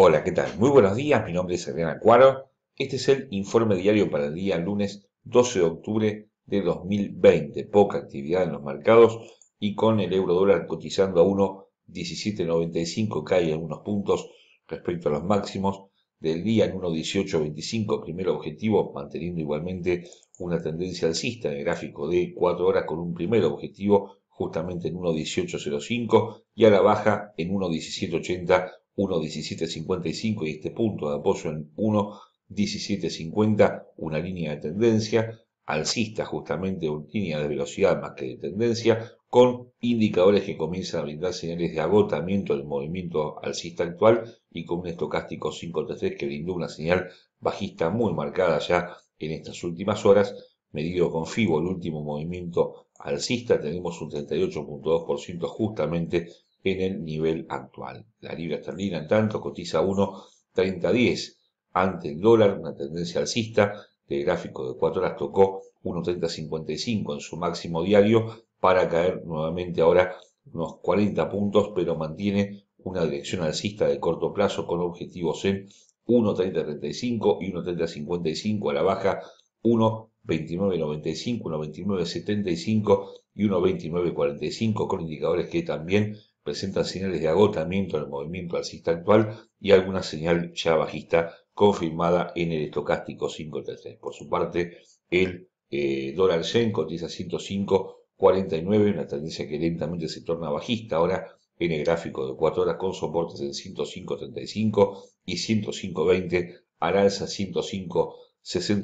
Hola, ¿qué tal? Muy buenos días, mi nombre es Adriana Cuaro. Este es el informe diario para el día lunes 12 de octubre de 2020. Poca actividad en los mercados y con el euro dólar cotizando a 1.1795, cae algunos puntos respecto a los máximos del día en 1.1825, primer objetivo, manteniendo igualmente una tendencia alcista en el gráfico de 4 horas con un primer objetivo justamente en 1.1805 y a la baja en 1.1780 1.1755 y este punto de apoyo en 1.1750, una línea de tendencia, alcista justamente, una línea de velocidad más que de tendencia, con indicadores que comienzan a brindar señales de agotamiento del movimiento alcista actual y con un estocástico 533 que brindó una señal bajista muy marcada ya en estas últimas horas, medido con FIBO el último movimiento alcista, tenemos un 38.2% justamente en el nivel actual. La libra esterlina, en tanto, cotiza 1.3010 ante el dólar, una tendencia alcista de gráfico de 4 horas tocó 1.3055 en su máximo diario para caer nuevamente ahora unos 40 puntos, pero mantiene una dirección alcista de corto plazo con objetivos en 1.3035 y 1.3055 a la baja, 1.2995, 1.2975 y 1.2945 con indicadores que también presentan señales de agotamiento en el movimiento alcista actual y alguna señal ya bajista confirmada en el estocástico 533. Por su parte, el eh, dólar yen cotiza 105.49, una tendencia que lentamente se torna bajista ahora en el gráfico de 4 horas con soportes en 105.35 y 105.20, al alza 105.65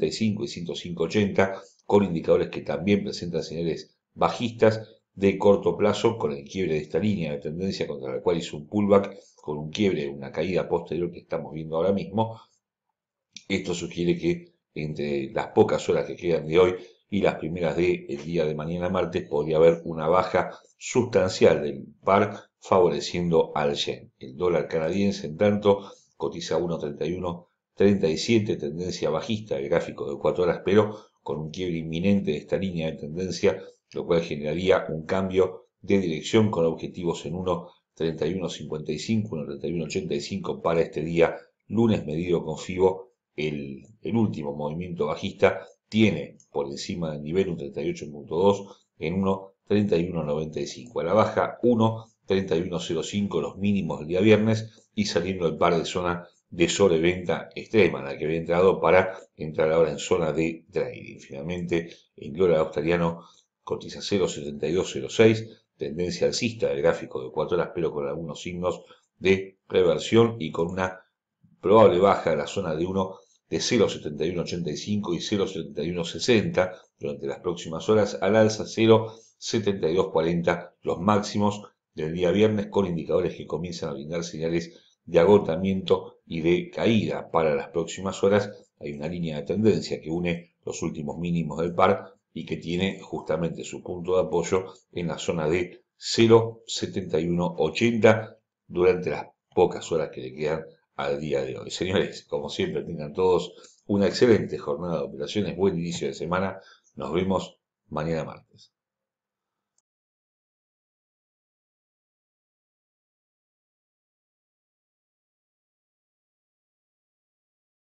y 105.80, con indicadores que también presentan señales bajistas de corto plazo con el quiebre de esta línea de tendencia contra la cual hizo un pullback con un quiebre, una caída posterior que estamos viendo ahora mismo. Esto sugiere que entre las pocas horas que quedan de hoy y las primeras del el día de mañana martes podría haber una baja sustancial del par favoreciendo al yen. El dólar canadiense, en tanto, cotiza 1.31.37, tendencia bajista de gráfico de 4 horas, pero con un quiebre inminente de esta línea de tendencia lo cual generaría un cambio de dirección con objetivos en 1.31.55, 1.31.85 para este día lunes medido con FIBO. El, último movimiento bajista tiene por encima del nivel un 38.2 en 1.31.95. A la baja 1.31.05 los mínimos del día viernes y saliendo el par de zona de sobreventa extrema en la que había entrado para entrar ahora en zona de trading. Finalmente, en Gloria Australiano cotiza 0,7206, tendencia alcista del gráfico de 4 horas, pero con algunos signos de reversión y con una probable baja de la zona de 1 de 0,7185 y 0,7160 durante las próximas horas, al alza 0,7240, los máximos del día viernes, con indicadores que comienzan a brindar señales de agotamiento y de caída para las próximas horas. Hay una línea de tendencia que une los últimos mínimos del par y que tiene justamente su punto de apoyo en la zona de 0,7180 durante las pocas horas que le quedan al día de hoy. Señores, como siempre, tengan todos una excelente jornada de operaciones, buen inicio de semana. Nos vemos mañana martes.